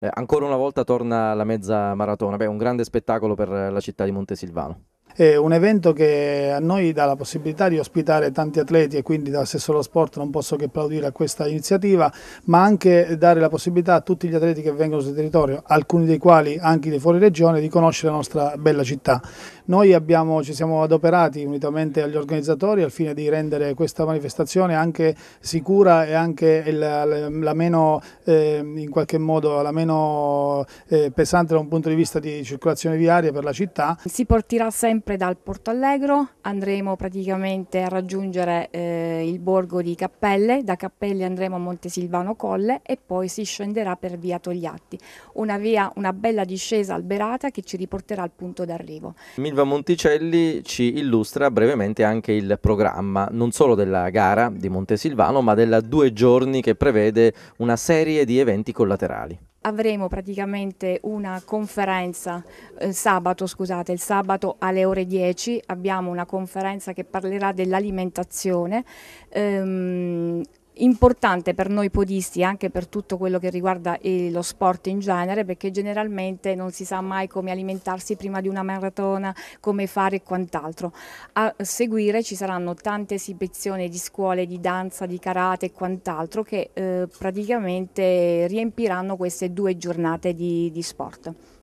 Eh, ancora una volta torna la mezza maratona, Beh, un grande spettacolo per la città di Montesilvano. È un evento che a noi dà la possibilità di ospitare tanti atleti e quindi dal stesso sport non posso che applaudire a questa iniziativa, ma anche dare la possibilità a tutti gli atleti che vengono sul territorio, alcuni dei quali anche di fuori regione, di conoscere la nostra bella città. Noi abbiamo, ci siamo adoperati unitamente agli organizzatori al fine di rendere questa manifestazione anche sicura e anche il, la meno, eh, in qualche modo, la meno eh, pesante da un punto di vista di circolazione viaria per la città. Si partirà sempre dal Porto Allegro, andremo praticamente a raggiungere eh, il borgo di Cappelle, da Cappelle andremo a Montesilvano Colle e poi si scenderà per via Togliatti, una via, una bella discesa alberata che ci riporterà al punto d'arrivo. Silvia Monticelli ci illustra brevemente anche il programma, non solo della gara di Montesilvano, ma della due giorni che prevede una serie di eventi collaterali avremo praticamente una conferenza eh, sabato, scusate, il sabato alle ore 10 abbiamo una conferenza che parlerà dell'alimentazione ehm, importante per noi podisti, anche per tutto quello che riguarda eh, lo sport in genere, perché generalmente non si sa mai come alimentarsi prima di una maratona, come fare e quant'altro. A seguire ci saranno tante esibizioni di scuole di danza, di karate e quant'altro che eh, praticamente riempiranno queste due giornate di, di sport.